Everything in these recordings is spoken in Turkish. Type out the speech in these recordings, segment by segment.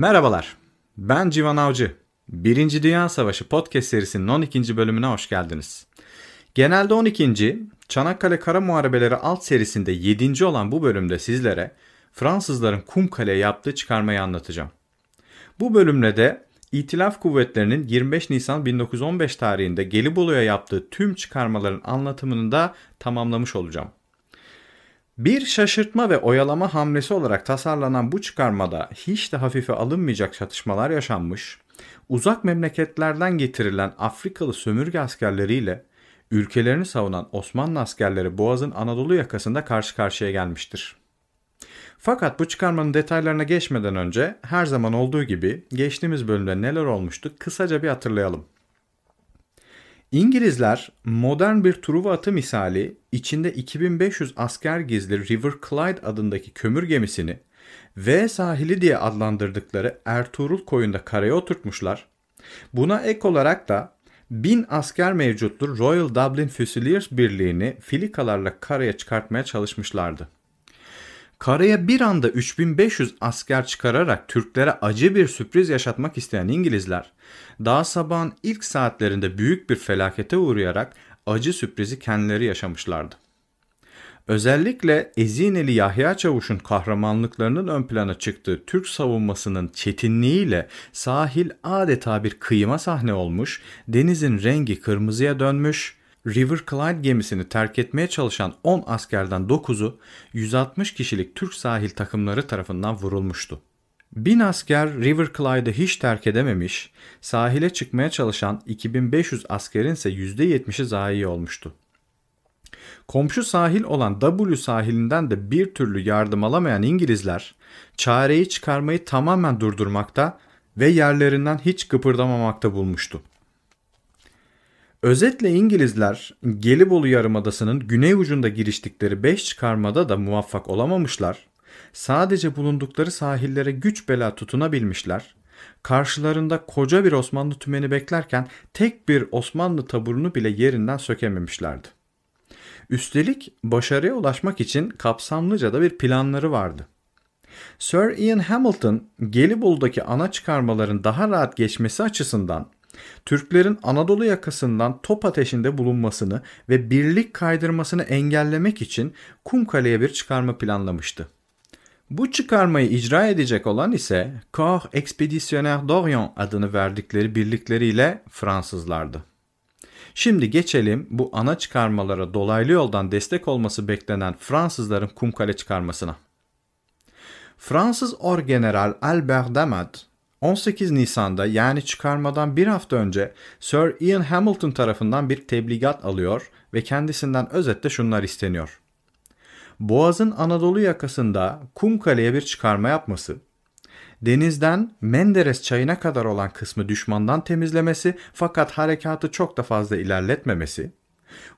Merhabalar, ben Civan Avcı. Birinci Dünya Savaşı podcast serisinin 12. bölümüne hoş geldiniz. Genelde 12. Çanakkale Kara Muharebeleri alt serisinde 7. olan bu bölümde sizlere Fransızların Kumkale yaptığı çıkarmayı anlatacağım. Bu bölümle de İtilaf Kuvvetleri'nin 25 Nisan 1915 tarihinde Gelibolu'ya yaptığı tüm çıkarmaların anlatımını da tamamlamış olacağım. Bir şaşırtma ve oyalama hamlesi olarak tasarlanan bu çıkarmada hiç de hafife alınmayacak çatışmalar yaşanmış, uzak memleketlerden getirilen Afrikalı sömürge askerleriyle ülkelerini savunan Osmanlı askerleri Boğaz'ın Anadolu yakasında karşı karşıya gelmiştir. Fakat bu çıkarmanın detaylarına geçmeden önce her zaman olduğu gibi geçtiğimiz bölümde neler olmuştu kısaca bir hatırlayalım. İngilizler modern bir Truva atı misali içinde 2500 asker gizli River Clyde adındaki kömür gemisini V sahili diye adlandırdıkları Ertuğrul koyunda karaya oturtmuşlar. Buna ek olarak da 1000 asker mevcutlu Royal Dublin Fusiliers Birliği'ni filikalarla karaya çıkartmaya çalışmışlardı. Karaya bir anda 3500 asker çıkararak Türklere acı bir sürpriz yaşatmak isteyen İngilizler, daha sabahın ilk saatlerinde büyük bir felakete uğrayarak acı sürprizi kendileri yaşamışlardı. Özellikle Ezineli Yahya Çavuş'un kahramanlıklarının ön plana çıktığı Türk savunmasının çetinliğiyle sahil adeta bir kıyıma sahne olmuş, denizin rengi kırmızıya dönmüş, River Clyde gemisini terk etmeye çalışan 10 askerden 9'u 160 kişilik Türk sahil takımları tarafından vurulmuştu. Bin asker River Clyde'ı hiç terk edememiş, sahile çıkmaya çalışan 2500 askerin ise %70'i zayi olmuştu. Komşu sahil olan W sahilinden de bir türlü yardım alamayan İngilizler çareyi çıkarmayı tamamen durdurmakta ve yerlerinden hiç kıpırdamamakta bulmuştu. Özetle İngilizler Gelibolu Yarımadası'nın güney ucunda giriştikleri 5 çıkarmada da muvaffak olamamışlar. Sadece bulundukları sahillere güç bela tutunabilmişler. Karşılarında koca bir Osmanlı tümeni beklerken tek bir Osmanlı taburunu bile yerinden sökememişlerdi. Üstelik başarıya ulaşmak için kapsamlıca da bir planları vardı. Sir Ian Hamilton Gelibolu'daki ana çıkarmaların daha rahat geçmesi açısından Türklerin Anadolu yakasından top ateşinde bulunmasını ve birlik kaydırmasını engellemek için Kumkale'ye bir çıkarma planlamıştı. Bu çıkarmayı icra edecek olan ise Corps Expéditionnaire d'Orient adını verdikleri birlikleriyle Fransızlardı. Şimdi geçelim bu ana çıkarmalara dolaylı yoldan destek olması beklenen Fransızların Kumkale çıkarmasına. Fransız Orgeneral Albert Damat 18 Nisan'da yani çıkarmadan bir hafta önce Sir Ian Hamilton tarafından bir tebligat alıyor ve kendisinden özetle şunlar isteniyor. Boğaz'ın Anadolu yakasında Kumkale'ye bir çıkarma yapması, denizden Menderes çayına kadar olan kısmı düşmandan temizlemesi fakat harekatı çok da fazla ilerletmemesi,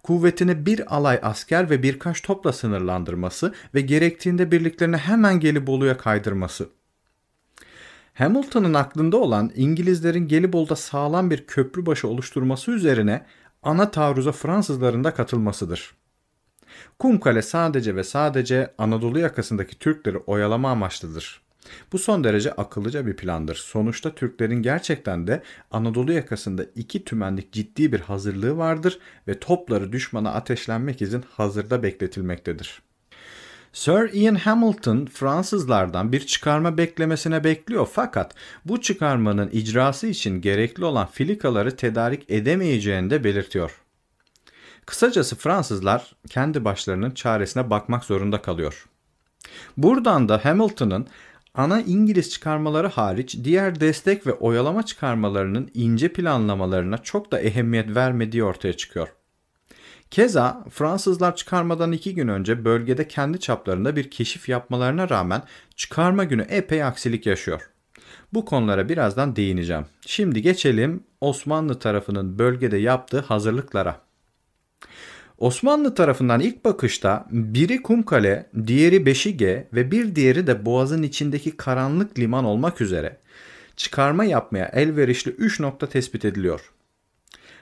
kuvvetini bir alay asker ve birkaç topla sınırlandırması ve gerektiğinde birliklerini hemen Gelibolu'ya kaydırması.'' Hamilton'ın aklında olan İngilizlerin Gelibolu'da sağlam bir köprü başı oluşturması üzerine ana taarruza Fransızların da katılmasıdır. Kumkale sadece ve sadece Anadolu yakasındaki Türkleri oyalama amaçlıdır. Bu son derece akıllıca bir plandır. Sonuçta Türklerin gerçekten de Anadolu yakasında iki tümenlik ciddi bir hazırlığı vardır ve topları düşmana ateşlenmek için hazırda bekletilmektedir. Sir Ian Hamilton Fransızlardan bir çıkarma beklemesine bekliyor fakat bu çıkarmanın icrası için gerekli olan filikaları tedarik edemeyeceğini de belirtiyor. Kısacası Fransızlar kendi başlarının çaresine bakmak zorunda kalıyor. Buradan da Hamilton'ın ana İngiliz çıkarmaları hariç diğer destek ve oyalama çıkarmalarının ince planlamalarına çok da ehemmiyet vermediği ortaya çıkıyor. Keza Fransızlar çıkarmadan iki gün önce bölgede kendi çaplarında bir keşif yapmalarına rağmen çıkarma günü epey aksilik yaşıyor. Bu konulara birazdan değineceğim. Şimdi geçelim Osmanlı tarafının bölgede yaptığı hazırlıklara. Osmanlı tarafından ilk bakışta biri Kumkale, diğeri Beşige ve bir diğeri de Boğaz'ın içindeki karanlık liman olmak üzere çıkarma yapmaya elverişli 3 nokta tespit ediliyor.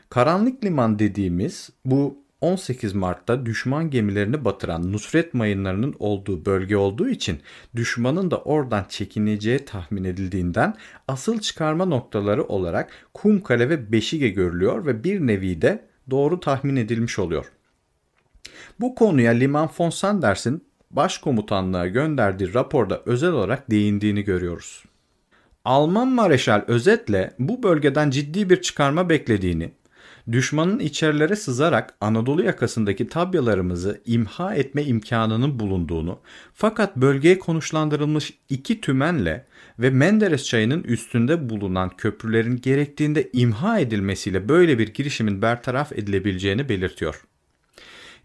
Karanlık liman dediğimiz bu 18 Mart'ta düşman gemilerini batıran Nusret mayınlarının olduğu bölge olduğu için düşmanın da oradan çekineceği tahmin edildiğinden asıl çıkarma noktaları olarak Kumkale ve Beşige görülüyor ve bir nevi de doğru tahmin edilmiş oluyor. Bu konuya Liman von Sanders'in başkomutanlığa gönderdiği raporda özel olarak değindiğini görüyoruz. Alman Mareşal özetle bu bölgeden ciddi bir çıkarma beklediğini, düşmanın içerilere sızarak Anadolu yakasındaki tabyalarımızı imha etme imkanının bulunduğunu fakat bölgeye konuşlandırılmış iki tümenle ve Menderes çayının üstünde bulunan köprülerin gerektiğinde imha edilmesiyle böyle bir girişimin bertaraf edilebileceğini belirtiyor.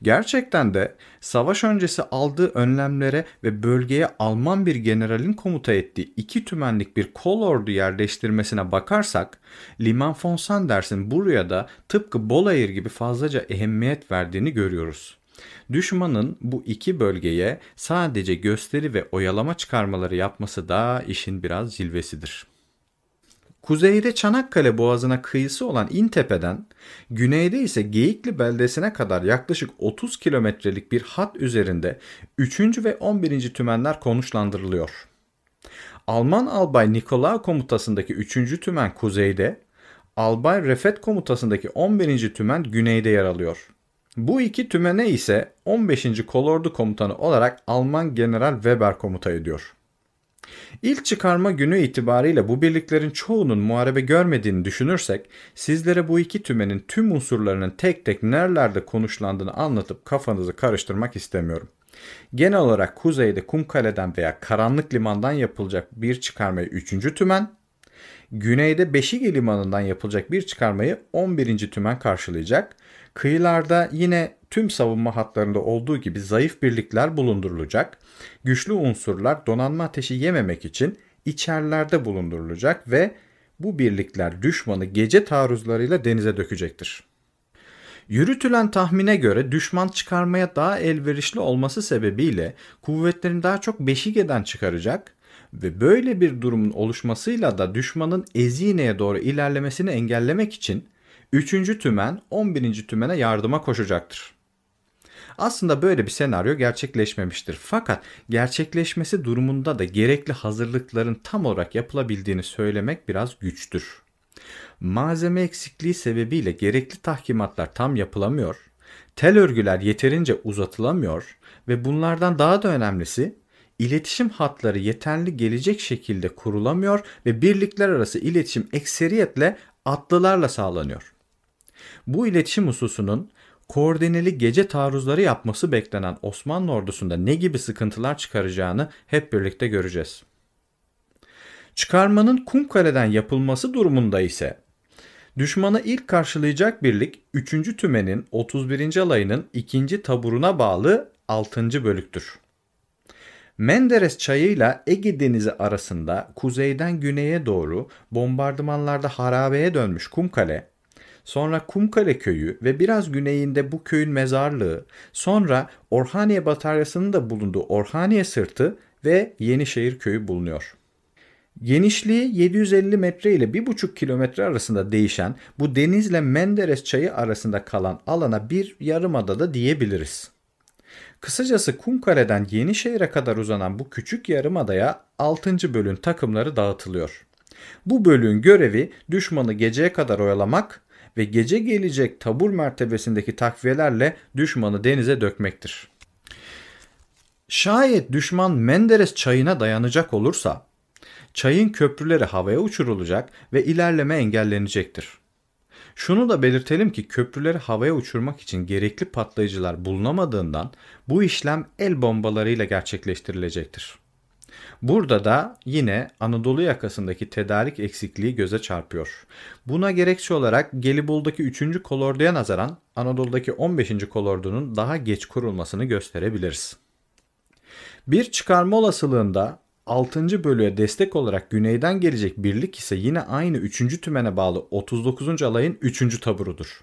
Gerçekten de savaş öncesi aldığı önlemlere ve bölgeye Alman bir generalin komuta ettiği iki tümenlik bir kol ordu yerleştirmesine bakarsak Liman von Sanders'in buraya da tıpkı Bolayır gibi fazlaca ehemmiyet verdiğini görüyoruz. Düşmanın bu iki bölgeye sadece gösteri ve oyalama çıkarmaları yapması da işin biraz zilvesidir. Kuzeyde Çanakkale Boğazı'na kıyısı olan İntepe'den, güneyde ise Geyikli beldesine kadar yaklaşık 30 kilometrelik bir hat üzerinde 3. ve 11. tümenler konuşlandırılıyor. Alman Albay Nikola komutasındaki 3. tümen kuzeyde, Albay Refet komutasındaki 11. tümen güneyde yer alıyor. Bu iki tümene ise 15. Kolordu Komutanı olarak Alman General Weber komuta ediyor. İlk çıkarma günü itibariyle bu birliklerin çoğunun muharebe görmediğini düşünürsek, sizlere bu iki tümenin tüm unsurlarının tek tek nerelerde konuşlandığını anlatıp kafanızı karıştırmak istemiyorum. Genel olarak kuzeyde Kumkale'den veya Karanlık Liman'dan yapılacak bir çıkarmayı 3. tümen, güneyde Beşigi Limanı'ndan yapılacak bir çıkarmayı 11. tümen karşılayacak. Kıyılarda yine tüm savunma hatlarında olduğu gibi zayıf birlikler bulundurulacak, güçlü unsurlar donanma ateşi yememek için içerlerde bulundurulacak ve bu birlikler düşmanı gece taarruzlarıyla denize dökecektir. Yürütülen tahmine göre düşman çıkarmaya daha elverişli olması sebebiyle kuvvetlerini daha çok Beşige'den çıkaracak ve böyle bir durumun oluşmasıyla da düşmanın Ezine'ye doğru ilerlemesini engellemek için 3. tümen 11. tümene yardıma koşacaktır. Aslında böyle bir senaryo gerçekleşmemiştir. Fakat gerçekleşmesi durumunda da gerekli hazırlıkların tam olarak yapılabildiğini söylemek biraz güçtür. Malzeme eksikliği sebebiyle gerekli tahkimatlar tam yapılamıyor, tel örgüler yeterince uzatılamıyor ve bunlardan daha da önemlisi iletişim hatları yeterli gelecek şekilde kurulamıyor ve birlikler arası iletişim ekseriyetle atlılarla sağlanıyor. Bu iletişim hususunun koordineli gece taarruzları yapması beklenen Osmanlı ordusunda ne gibi sıkıntılar çıkaracağını hep birlikte göreceğiz. Çıkarmanın Kumkale'den yapılması durumunda ise düşmanı ilk karşılayacak birlik 3. tümenin 31. alayının 2. taburuna bağlı 6. bölüktür. Menderes Çayı ile Ege Denizi arasında kuzeyden güneye doğru bombardımanlarda harabeye dönmüş Kumkale, sonra Kumkale köyü ve biraz güneyinde bu köyün mezarlığı, sonra Orhaniye bataryasının da bulunduğu Orhaniye sırtı ve Yenişehir köyü bulunuyor. Genişliği 750 metre ile 1,5 kilometre arasında değişen bu denizle Menderes çayı arasında kalan alana bir yarımada da diyebiliriz. Kısacası Kumkale'den Yenişehir'e kadar uzanan bu küçük yarımadaya 6. bölün takımları dağıtılıyor. Bu bölüğün görevi düşmanı geceye kadar oyalamak ve gece gelecek tabur mertebesindeki takviyelerle düşmanı denize dökmektir. Şayet düşman Menderes çayına dayanacak olursa çayın köprüleri havaya uçurulacak ve ilerleme engellenecektir. Şunu da belirtelim ki köprüleri havaya uçurmak için gerekli patlayıcılar bulunamadığından bu işlem el bombalarıyla gerçekleştirilecektir. Burada da yine Anadolu yakasındaki tedarik eksikliği göze çarpıyor. Buna gerekçe olarak Gelibolu'daki 3. kolorduya nazaran Anadolu'daki 15. kolordunun daha geç kurulmasını gösterebiliriz. Bir çıkarma olasılığında 6. bölüye destek olarak güneyden gelecek birlik ise yine aynı 3. tümene bağlı 39. alayın 3. taburudur.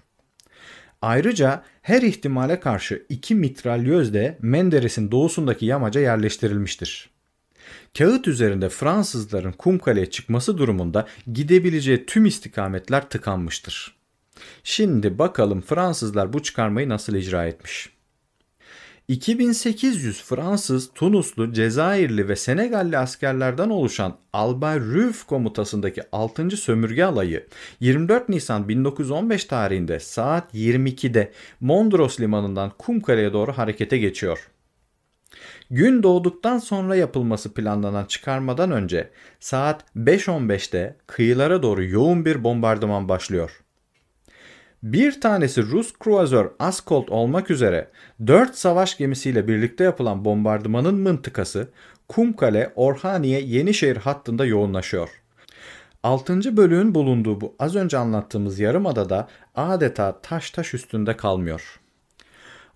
Ayrıca her ihtimale karşı iki mitralyöz de Menderes'in doğusundaki yamaca yerleştirilmiştir. Kağıt üzerinde Fransızların Kumkale'ye çıkması durumunda gidebileceği tüm istikametler tıkanmıştır. Şimdi bakalım Fransızlar bu çıkarmayı nasıl icra etmiş. 2800 Fransız, Tunuslu, Cezayirli ve Senegalli askerlerden oluşan Albay Ruf komutasındaki 6. sömürge alayı 24 Nisan 1915 tarihinde saat 22'de Mondros limanından Kumkale'ye doğru harekete geçiyor gün doğduktan sonra yapılması planlanan çıkarmadan önce saat 5.15'te kıyılara doğru yoğun bir bombardıman başlıyor. Bir tanesi Rus kruvazör Askolt olmak üzere 4 savaş gemisiyle birlikte yapılan bombardımanın mıntıkası Kumkale Orhaniye Yenişehir hattında yoğunlaşıyor. 6. bölüğün bulunduğu bu az önce anlattığımız yarımada da adeta taş taş üstünde kalmıyor.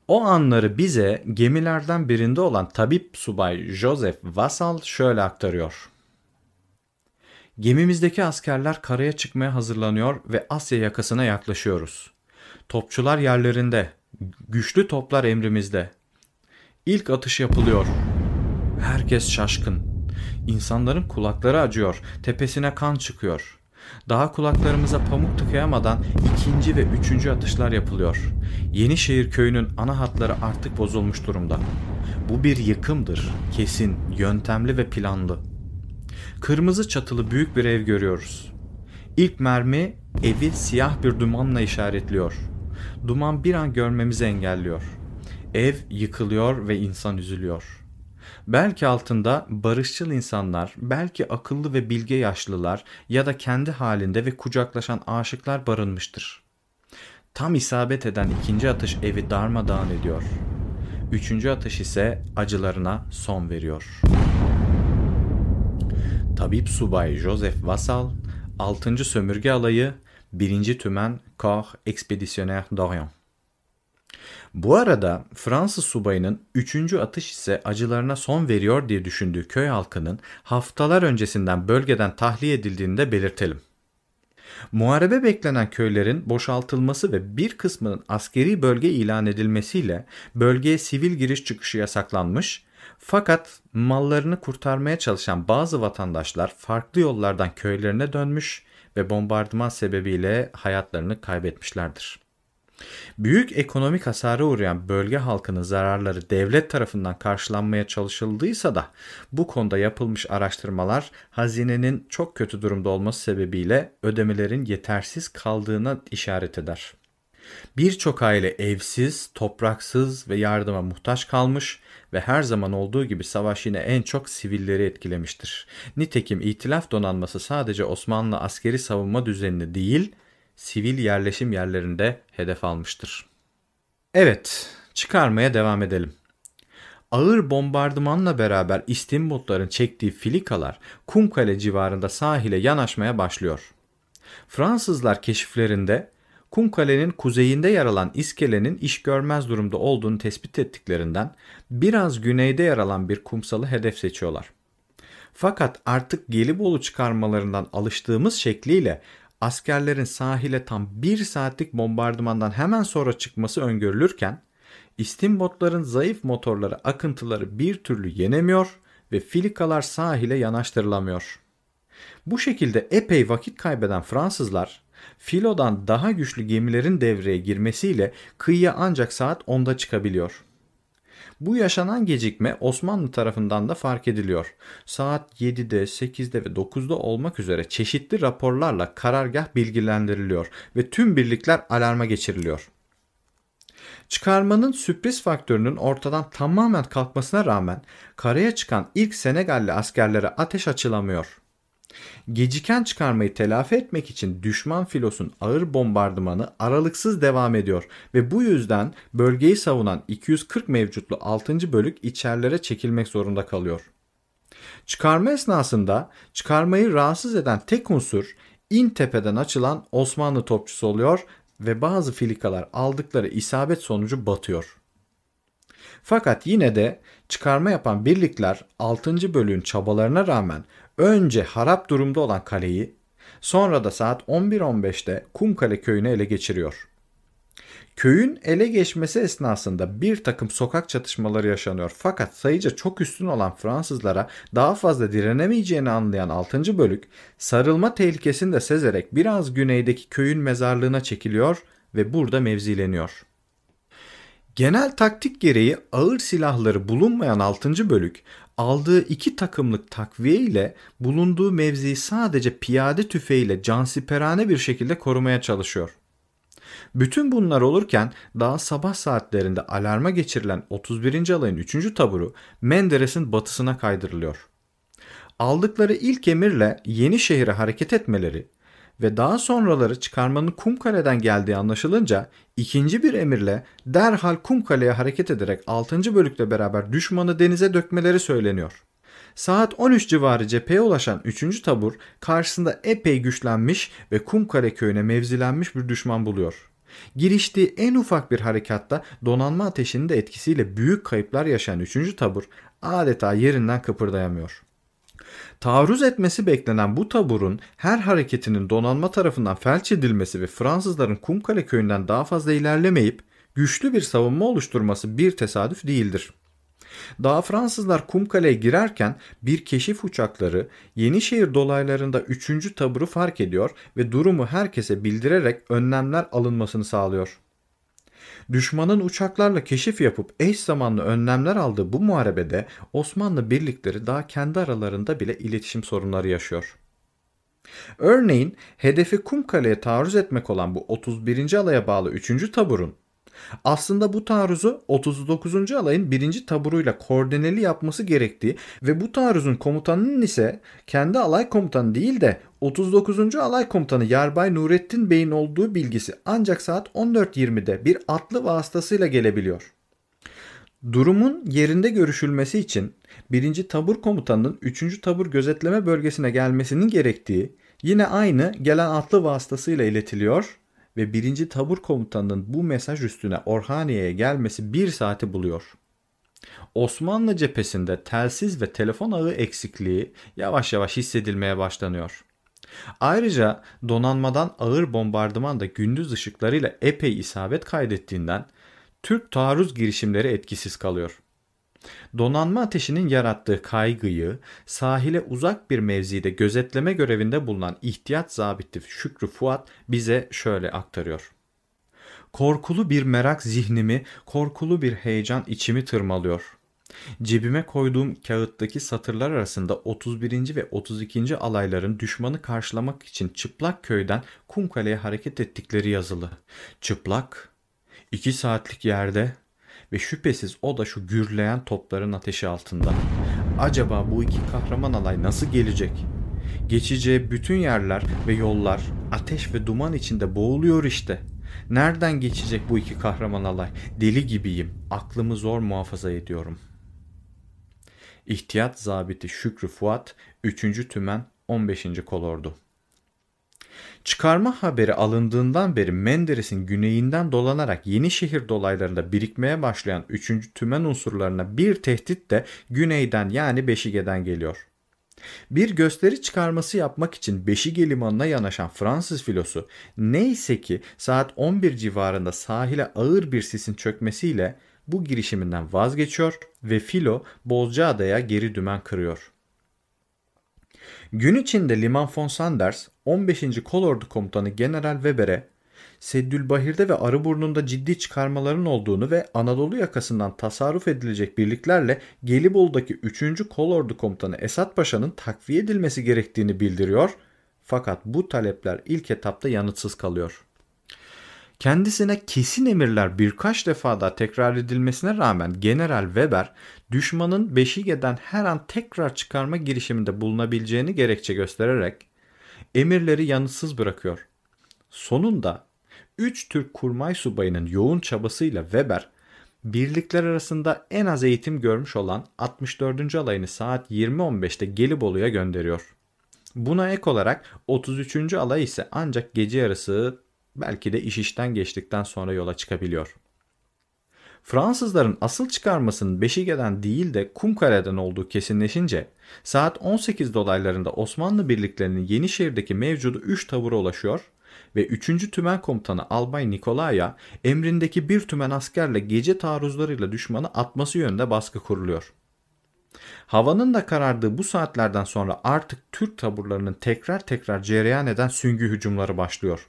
O anları bize gemilerden birinde olan tabip subay Joseph Vassal şöyle aktarıyor. Gemimizdeki askerler karaya çıkmaya hazırlanıyor ve Asya yakasına yaklaşıyoruz. Topçular yerlerinde, güçlü toplar emrimizde. İlk atış yapılıyor. Herkes şaşkın. İnsanların kulakları acıyor, tepesine kan çıkıyor. Daha kulaklarımıza pamuk tıkayamadan ikinci ve üçüncü atışlar yapılıyor. Yenişehir köyünün ana hatları artık bozulmuş durumda. Bu bir yıkımdır. Kesin, yöntemli ve planlı. Kırmızı çatılı büyük bir ev görüyoruz. İlk mermi evi siyah bir dumanla işaretliyor. Duman bir an görmemizi engelliyor. Ev yıkılıyor ve insan üzülüyor.'' Belki altında barışçıl insanlar, belki akıllı ve bilge yaşlılar ya da kendi halinde ve kucaklaşan aşıklar barınmıştır. Tam isabet eden ikinci atış evi darmadağın ediyor. Üçüncü atış ise acılarına son veriyor. Tabip Subay Joseph Vassal, 6. Sömürge Alayı, 1. Tümen Corps Expeditionnaire d'Orient bu arada Fransız subayının 3. atış ise acılarına son veriyor diye düşündüğü köy halkının haftalar öncesinden bölgeden tahliye edildiğini de belirtelim. Muharebe beklenen köylerin boşaltılması ve bir kısmının askeri bölge ilan edilmesiyle bölgeye sivil giriş çıkışı yasaklanmış fakat mallarını kurtarmaya çalışan bazı vatandaşlar farklı yollardan köylerine dönmüş ve bombardıman sebebiyle hayatlarını kaybetmişlerdir. Büyük ekonomik hasara uğrayan bölge halkının zararları devlet tarafından karşılanmaya çalışıldıysa da bu konuda yapılmış araştırmalar hazinenin çok kötü durumda olması sebebiyle ödemelerin yetersiz kaldığına işaret eder. Birçok aile evsiz, topraksız ve yardıma muhtaç kalmış ve her zaman olduğu gibi savaş yine en çok sivilleri etkilemiştir. Nitekim itilaf Donanması sadece Osmanlı askeri savunma düzenini değil, sivil yerleşim yerlerinde hedef almıştır. Evet, çıkarmaya devam edelim. Ağır bombardımanla beraber İstimbutların çektiği filikalar Kumkale civarında sahile yanaşmaya başlıyor. Fransızlar keşiflerinde Kumkale'nin kuzeyinde yer alan iskelenin iş görmez durumda olduğunu tespit ettiklerinden biraz güneyde yer alan bir kumsalı hedef seçiyorlar. Fakat artık Gelibolu çıkarmalarından alıştığımız şekliyle askerlerin sahile tam bir saatlik bombardımandan hemen sonra çıkması öngörülürken istimbotların zayıf motorları akıntıları bir türlü yenemiyor ve filikalar sahile yanaştırılamıyor. Bu şekilde epey vakit kaybeden Fransızlar filodan daha güçlü gemilerin devreye girmesiyle kıyıya ancak saat 10'da çıkabiliyor. Bu yaşanan gecikme Osmanlı tarafından da fark ediliyor. Saat 7'de, 8'de ve 9'da olmak üzere çeşitli raporlarla karargah bilgilendiriliyor ve tüm birlikler alarma geçiriliyor. Çıkarmanın sürpriz faktörünün ortadan tamamen kalkmasına rağmen karaya çıkan ilk Senegalli askerlere ateş açılamıyor. Geciken çıkarmayı telafi etmek için düşman filosun ağır bombardımanı aralıksız devam ediyor ve bu yüzden bölgeyi savunan 240 mevcutlu 6. bölük içerlere çekilmek zorunda kalıyor. Çıkarma esnasında çıkarmayı rahatsız eden tek unsur in tepeden açılan Osmanlı topçusu oluyor ve bazı filikalar aldıkları isabet sonucu batıyor. Fakat yine de çıkarma yapan birlikler 6. bölüğün çabalarına rağmen önce harap durumda olan kaleyi sonra da saat 11.15'te Kumkale köyünü ele geçiriyor. Köyün ele geçmesi esnasında bir takım sokak çatışmaları yaşanıyor fakat sayıca çok üstün olan Fransızlara daha fazla direnemeyeceğini anlayan 6. bölük sarılma tehlikesini de sezerek biraz güneydeki köyün mezarlığına çekiliyor ve burada mevzileniyor. Genel taktik gereği ağır silahları bulunmayan 6. bölük aldığı iki takımlık takviye ile bulunduğu mevziyi sadece piyade tüfeğiyle cansiperane bir şekilde korumaya çalışıyor. Bütün bunlar olurken daha sabah saatlerinde alarma geçirilen 31. alayın 3. taburu Menderes'in batısına kaydırılıyor. Aldıkları ilk emirle yeni şehre hareket etmeleri ve daha sonraları çıkarmanın Kumkale'den geldiği anlaşılınca ikinci bir emirle derhal Kumkale'ye hareket ederek 6. bölükle beraber düşmanı denize dökmeleri söyleniyor. Saat 13 civarı cepheye ulaşan 3. tabur karşısında epey güçlenmiş ve Kumkale köyüne mevzilenmiş bir düşman buluyor. Giriştiği en ufak bir harekatta donanma ateşinin de etkisiyle büyük kayıplar yaşayan 3. tabur adeta yerinden kıpırdayamıyor. Taarruz etmesi beklenen bu taburun her hareketinin donanma tarafından felç edilmesi ve Fransızların Kumkale köyünden daha fazla ilerlemeyip güçlü bir savunma oluşturması bir tesadüf değildir. Daha Fransızlar Kumkale'ye girerken bir keşif uçakları Yenişehir dolaylarında 3. taburu fark ediyor ve durumu herkese bildirerek önlemler alınmasını sağlıyor. Düşmanın uçaklarla keşif yapıp eş zamanlı önlemler aldığı bu muharebede Osmanlı birlikleri daha kendi aralarında bile iletişim sorunları yaşıyor. Örneğin hedefi Kumkale'ye taarruz etmek olan bu 31. alaya bağlı 3. taburun aslında bu taarruzu 39. alayın birinci taburuyla koordineli yapması gerektiği ve bu taarruzun komutanının ise kendi alay komutanı değil de 39. Alay Komutanı Yarbay Nurettin Bey'in olduğu bilgisi ancak saat 14.20'de bir atlı vasıtasıyla gelebiliyor. Durumun yerinde görüşülmesi için 1. Tabur Komutanı'nın 3. Tabur Gözetleme Bölgesi'ne gelmesinin gerektiği yine aynı gelen atlı vasıtasıyla iletiliyor ve 1. Tabur Komutanı'nın bu mesaj üstüne Orhaniye'ye gelmesi bir saati buluyor. Osmanlı cephesinde telsiz ve telefon ağı eksikliği yavaş yavaş hissedilmeye başlanıyor. Ayrıca donanmadan ağır bombardıman da gündüz ışıklarıyla epey isabet kaydettiğinden Türk taarruz girişimleri etkisiz kalıyor. Donanma ateşinin yarattığı kaygıyı sahile uzak bir mevzide gözetleme görevinde bulunan ihtiyat zabiti Şükrü Fuat bize şöyle aktarıyor. Korkulu bir merak zihnimi, korkulu bir heyecan içimi tırmalıyor. Cebime koyduğum kağıttaki satırlar arasında 31. ve 32. alayların düşmanı karşılamak için çıplak köyden Kumkale'ye hareket ettikleri yazılı. Çıplak, iki saatlik yerde ve şüphesiz o da şu gürleyen topların ateşi altında. Acaba bu iki kahraman alay nasıl gelecek? Geçeceği bütün yerler ve yollar ateş ve duman içinde boğuluyor işte. Nereden geçecek bu iki kahraman alay? Deli gibiyim. Aklımı zor muhafaza ediyorum. İhtiyat zabiti Şükrü Fuat 3. Tümen 15. Kolordu. Çıkarma haberi alındığından beri Menderes'in güneyinden dolanarak yeni şehir dolaylarında birikmeye başlayan 3. tümen unsurlarına bir tehdit de güneyden yani Beşige'den geliyor. Bir gösteri çıkarması yapmak için Beşige limanına yanaşan Fransız filosu neyse ki saat 11 civarında sahile ağır bir sisin çökmesiyle bu girişiminden vazgeçiyor ve filo Bozcaada'ya geri dümen kırıyor. Gün içinde Liman von Sanders 15. Kolordu Komutanı General Weber'e Seddülbahir'de ve Arıburnu'nda ciddi çıkarmaların olduğunu ve Anadolu yakasından tasarruf edilecek birliklerle Gelibolu'daki 3. Kolordu Komutanı Esat Paşa'nın takviye edilmesi gerektiğini bildiriyor fakat bu talepler ilk etapta yanıtsız kalıyor. Kendisine kesin emirler birkaç defa daha tekrar edilmesine rağmen General Weber düşmanın Beşige'den her an tekrar çıkarma girişiminde bulunabileceğini gerekçe göstererek emirleri yanıtsız bırakıyor. Sonunda 3 Türk kurmay subayının yoğun çabasıyla Weber birlikler arasında en az eğitim görmüş olan 64. alayını saat 20.15'te Gelibolu'ya gönderiyor. Buna ek olarak 33. alay ise ancak gece yarısı belki de iş işten geçtikten sonra yola çıkabiliyor. Fransızların asıl çıkarmasının Beşige'den değil de Kumkale'den olduğu kesinleşince saat 18 dolaylarında Osmanlı birliklerinin Yenişehir'deki mevcudu 3 tavura ulaşıyor ve 3. Tümen Komutanı Albay Nikolaya emrindeki bir tümen askerle gece taarruzlarıyla düşmanı atması yönünde baskı kuruluyor. Havanın da karardığı bu saatlerden sonra artık Türk taburlarının tekrar tekrar cereyan eden süngü hücumları başlıyor.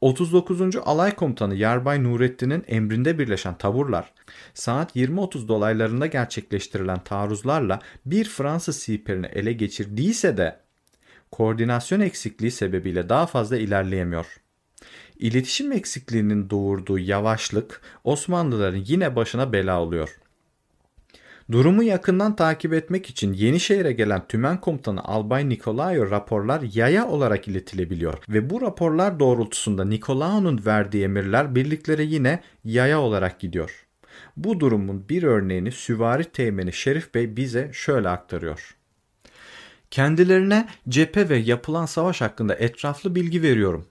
39. Alay Komutanı Yarbay Nurettin'in emrinde birleşen taburlar saat 20.30 dolaylarında gerçekleştirilen taarruzlarla bir Fransız siperini ele geçirdiyse de koordinasyon eksikliği sebebiyle daha fazla ilerleyemiyor. İletişim eksikliğinin doğurduğu yavaşlık Osmanlıların yine başına bela oluyor. Durumu yakından takip etmek için Yenişehir'e gelen tümen komutanı Albay Nikolayo raporlar yaya olarak iletilebiliyor ve bu raporlar doğrultusunda Nikolao'nun verdiği emirler birliklere yine yaya olarak gidiyor. Bu durumun bir örneğini süvari teğmeni Şerif Bey bize şöyle aktarıyor. Kendilerine cephe ve yapılan savaş hakkında etraflı bilgi veriyorum.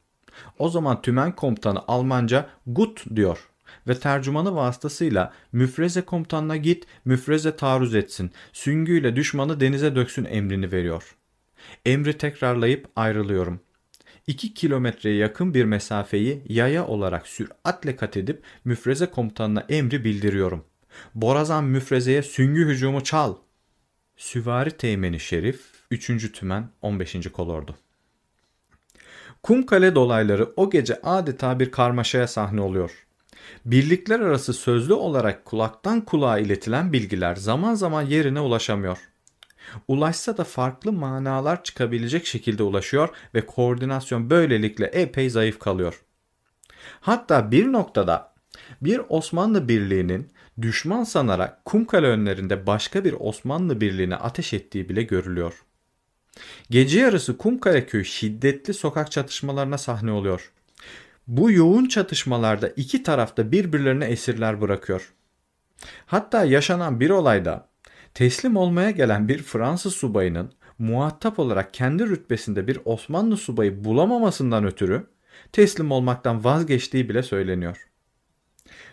O zaman tümen komutanı Almanca gut diyor ve tercümanı vasıtasıyla müfreze komutanına git, müfreze taarruz etsin, süngüyle düşmanı denize döksün emrini veriyor. Emri tekrarlayıp ayrılıyorum. 2 kilometreye yakın bir mesafeyi yaya olarak süratle kat edip müfreze komutanına emri bildiriyorum. Borazan müfrezeye süngü hücumu çal. Süvari Teğmeni Şerif 3. Tümen 15. Kolordu. Kumkale dolayları o gece adeta bir karmaşaya sahne oluyor. Birlikler arası sözlü olarak kulaktan kulağa iletilen bilgiler zaman zaman yerine ulaşamıyor. Ulaşsa da farklı manalar çıkabilecek şekilde ulaşıyor ve koordinasyon böylelikle epey zayıf kalıyor. Hatta bir noktada bir Osmanlı birliğinin düşman sanarak Kumkale önlerinde başka bir Osmanlı birliğine ateş ettiği bile görülüyor. Gece yarısı Kumkale köyü şiddetli sokak çatışmalarına sahne oluyor. Bu yoğun çatışmalarda iki tarafta birbirlerine esirler bırakıyor. Hatta yaşanan bir olayda teslim olmaya gelen bir Fransız subayının muhatap olarak kendi rütbesinde bir Osmanlı subayı bulamamasından ötürü teslim olmaktan vazgeçtiği bile söyleniyor.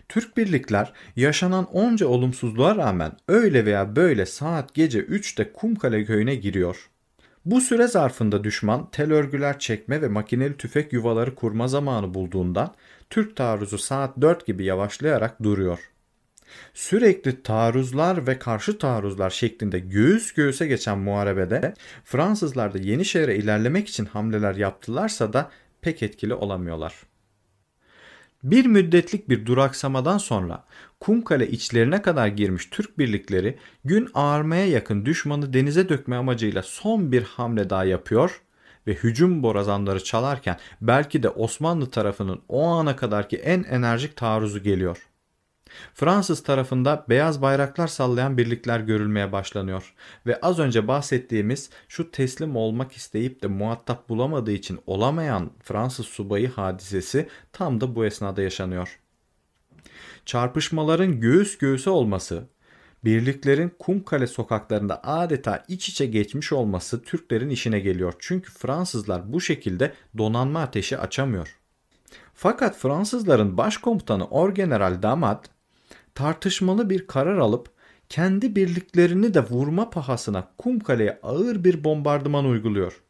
Türk birlikler yaşanan onca olumsuzluğa rağmen öyle veya böyle saat gece 3'te Kumkale köyüne giriyor. Bu süre zarfında düşman tel örgüler çekme ve makineli tüfek yuvaları kurma zamanı bulduğundan Türk taarruzu saat 4 gibi yavaşlayarak duruyor. Sürekli taarruzlar ve karşı taarruzlar şeklinde göğüs göğüse geçen muharebede Fransızlar da Yenişehir'e ilerlemek için hamleler yaptılarsa da pek etkili olamıyorlar. Bir müddetlik bir duraksamadan sonra Kumkale içlerine kadar girmiş Türk birlikleri gün ağarmaya yakın düşmanı denize dökme amacıyla son bir hamle daha yapıyor ve hücum borazanları çalarken belki de Osmanlı tarafının o ana kadarki en enerjik taarruzu geliyor. Fransız tarafında beyaz bayraklar sallayan birlikler görülmeye başlanıyor ve az önce bahsettiğimiz şu teslim olmak isteyip de muhatap bulamadığı için olamayan Fransız subayı hadisesi tam da bu esnada yaşanıyor. Çarpışmaların göğüs göğüse olması, birliklerin Kumkale sokaklarında adeta iç içe geçmiş olması Türklerin işine geliyor. Çünkü Fransızlar bu şekilde donanma ateşi açamıyor. Fakat Fransızların başkomutanı Orgeneral Damat tartışmalı bir karar alıp kendi birliklerini de vurma pahasına Kumkale'ye ağır bir bombardıman uyguluyor.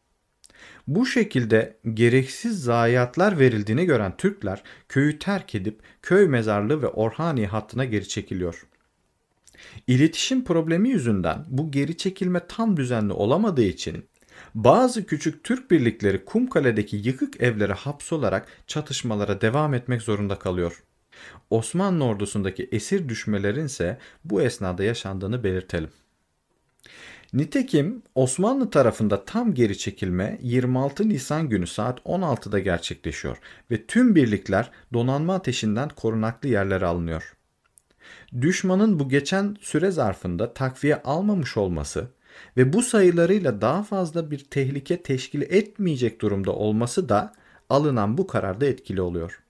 Bu şekilde gereksiz zayiatlar verildiğini gören Türkler köyü terk edip köy mezarlığı ve Orhani hattına geri çekiliyor. İletişim problemi yüzünden bu geri çekilme tam düzenli olamadığı için bazı küçük Türk birlikleri Kumkale'deki yıkık evlere hapsolarak çatışmalara devam etmek zorunda kalıyor. Osmanlı ordusundaki esir düşmelerin ise bu esnada yaşandığını belirtelim. Nitekim Osmanlı tarafında tam geri çekilme 26 Nisan günü saat 16'da gerçekleşiyor ve tüm birlikler donanma ateşinden korunaklı yerlere alınıyor. Düşmanın bu geçen süre zarfında takviye almamış olması ve bu sayılarıyla daha fazla bir tehlike teşkil etmeyecek durumda olması da alınan bu kararda etkili oluyor.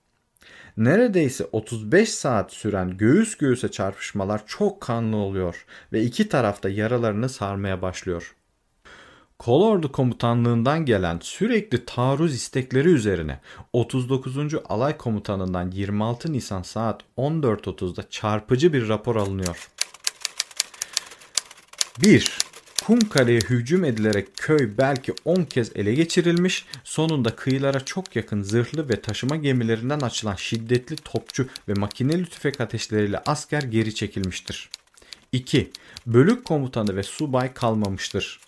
Neredeyse 35 saat süren göğüs göğüse çarpışmalar çok kanlı oluyor ve iki tarafta yaralarını sarmaya başlıyor. Kolordu komutanlığından gelen sürekli taarruz istekleri üzerine 39. Alay Komutanından 26 Nisan saat 14.30'da çarpıcı bir rapor alınıyor. 1. Kumkale'ye hücum edilerek köy belki 10 kez ele geçirilmiş, sonunda kıyılara çok yakın zırhlı ve taşıma gemilerinden açılan şiddetli topçu ve makineli tüfek ateşleriyle asker geri çekilmiştir. 2. Bölük komutanı ve subay kalmamıştır.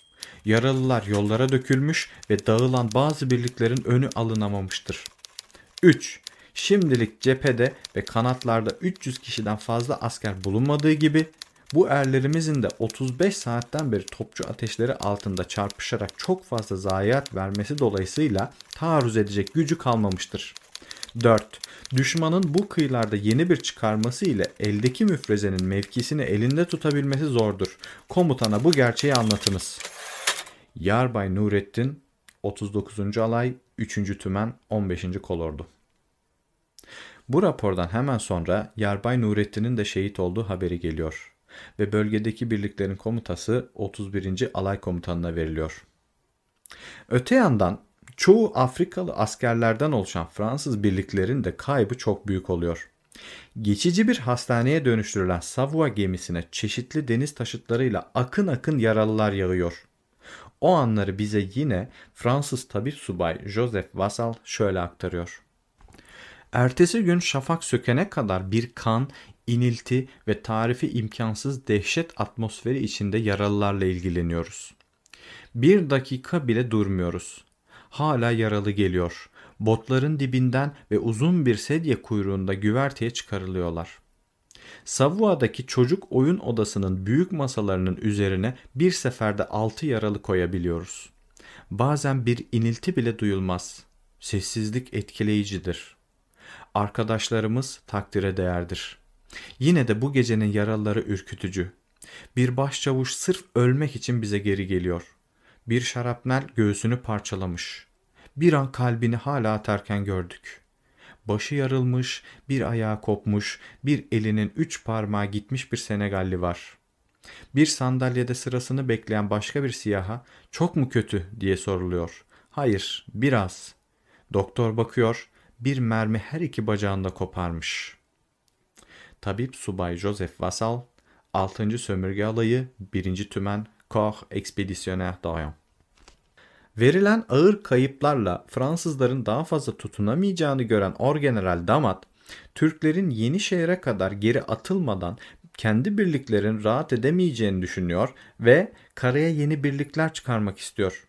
Yaralılar yollara dökülmüş ve dağılan bazı birliklerin önü alınamamıştır. 3. Şimdilik cephede ve kanatlarda 300 kişiden fazla asker bulunmadığı gibi bu erlerimizin de 35 saatten beri topçu ateşleri altında çarpışarak çok fazla zayiat vermesi dolayısıyla taarruz edecek gücü kalmamıştır. 4. Düşmanın bu kıyılarda yeni bir çıkarması ile eldeki müfrezenin mevkisini elinde tutabilmesi zordur. Komutana bu gerçeği anlatınız. Yarbay Nurettin 39. Alay 3. Tümen 15. Kolordu bu rapordan hemen sonra Yarbay Nurettin'in de şehit olduğu haberi geliyor ve bölgedeki birliklerin komutası 31. Alay Komutanına veriliyor. Öte yandan çoğu Afrikalı askerlerden oluşan Fransız birliklerin de kaybı çok büyük oluyor. Geçici bir hastaneye dönüştürülen Savua gemisine çeşitli deniz taşıtlarıyla akın akın yaralılar yağıyor. O anları bize yine Fransız tabip subay Joseph Vassal şöyle aktarıyor. Ertesi gün şafak sökene kadar bir kan, inilti ve tarifi imkansız dehşet atmosferi içinde yaralılarla ilgileniyoruz. Bir dakika bile durmuyoruz. Hala yaralı geliyor. Botların dibinden ve uzun bir sedye kuyruğunda güverteye çıkarılıyorlar. Savua'daki çocuk oyun odasının büyük masalarının üzerine bir seferde altı yaralı koyabiliyoruz. Bazen bir inilti bile duyulmaz. Sessizlik etkileyicidir. Arkadaşlarımız takdire değerdir.'' Yine de bu gecenin yaraları ürkütücü. Bir başçavuş sırf ölmek için bize geri geliyor. Bir şarapnel göğsünü parçalamış. Bir an kalbini hala atarken gördük. Başı yarılmış, bir ayağı kopmuş, bir elinin üç parmağı gitmiş bir Senegalli var. Bir sandalyede sırasını bekleyen başka bir siyaha çok mu kötü diye soruluyor. Hayır, biraz. Doktor bakıyor, bir mermi her iki bacağında koparmış.'' Tabip Subay Joseph Vassal, 6. Sömürge Alayı 1. Tümen Corps Expeditionnaire dayan. Verilen ağır kayıplarla Fransızların daha fazla tutunamayacağını gören Orgeneral Damat, Türklerin yeni şehre kadar geri atılmadan kendi birliklerin rahat edemeyeceğini düşünüyor ve karaya yeni birlikler çıkarmak istiyor.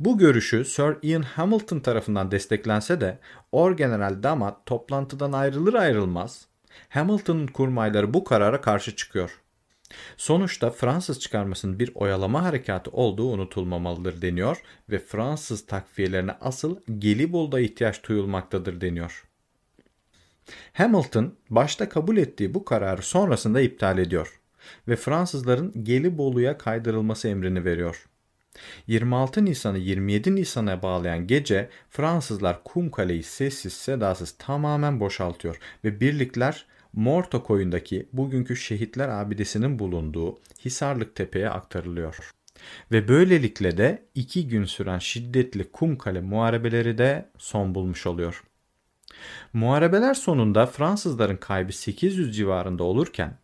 Bu görüşü Sir Ian Hamilton tarafından desteklense de Orgeneral Damat toplantıdan ayrılır ayrılmaz Hamilton'ın kurmayları bu karara karşı çıkıyor. Sonuçta Fransız çıkarmasının bir oyalama harekatı olduğu unutulmamalıdır deniyor ve Fransız takviyelerine asıl Gelibolu'da ihtiyaç duyulmaktadır deniyor. Hamilton başta kabul ettiği bu kararı sonrasında iptal ediyor ve Fransızların Gelibolu'ya kaydırılması emrini veriyor. 26 Nisan'ı 27 Nisan'a bağlayan gece Fransızlar Kum Kale'yi sessiz sedasız tamamen boşaltıyor ve birlikler Morto koyundaki bugünkü şehitler abidesinin bulunduğu Hisarlık Tepe'ye aktarılıyor. Ve böylelikle de iki gün süren şiddetli Kum Kale muharebeleri de son bulmuş oluyor. Muharebeler sonunda Fransızların kaybı 800 civarında olurken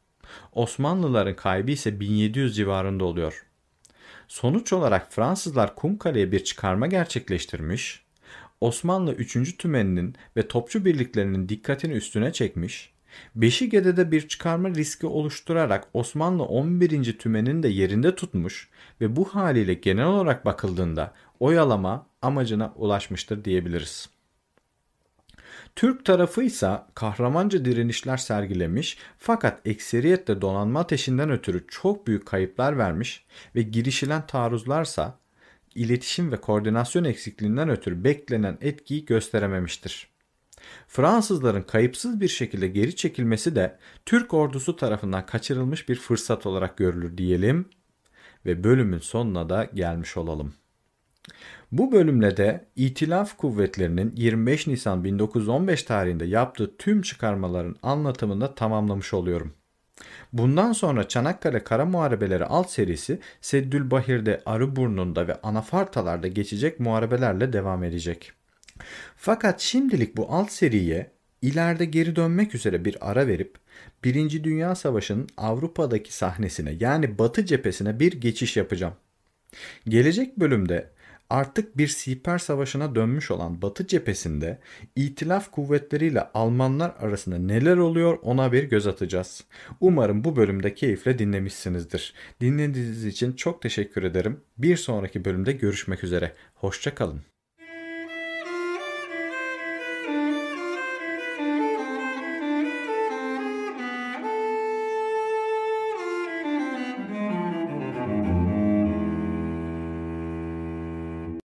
Osmanlıların kaybı ise 1700 civarında oluyor. Sonuç olarak Fransızlar Kumkale'ye bir çıkarma gerçekleştirmiş, Osmanlı 3. Tümeninin ve topçu birliklerinin dikkatini üstüne çekmiş, Beşige'de bir çıkarma riski oluşturarak Osmanlı 11. Tümenini de yerinde tutmuş ve bu haliyle genel olarak bakıldığında oyalama amacına ulaşmıştır diyebiliriz. Türk tarafı ise kahramanca direnişler sergilemiş fakat ekseriyetle donanma ateşinden ötürü çok büyük kayıplar vermiş ve girişilen taarruzlarsa iletişim ve koordinasyon eksikliğinden ötürü beklenen etkiyi gösterememiştir. Fransızların kayıpsız bir şekilde geri çekilmesi de Türk ordusu tarafından kaçırılmış bir fırsat olarak görülür diyelim ve bölümün sonuna da gelmiş olalım. Bu bölümle de İtilaf Kuvvetleri'nin 25 Nisan 1915 tarihinde yaptığı tüm çıkarmaların anlatımını da tamamlamış oluyorum. Bundan sonra Çanakkale Kara Muharebeleri alt serisi Seddülbahir'de, Arıburnu'nda ve Anafartalar'da geçecek muharebelerle devam edecek. Fakat şimdilik bu alt seriye ileride geri dönmek üzere bir ara verip 1. Dünya Savaşı'nın Avrupa'daki sahnesine yani Batı cephesine bir geçiş yapacağım. Gelecek bölümde artık bir siper savaşına dönmüş olan Batı cephesinde itilaf kuvvetleriyle Almanlar arasında neler oluyor ona bir göz atacağız. Umarım bu bölümde keyifle dinlemişsinizdir. Dinlediğiniz için çok teşekkür ederim. Bir sonraki bölümde görüşmek üzere. Hoşçakalın.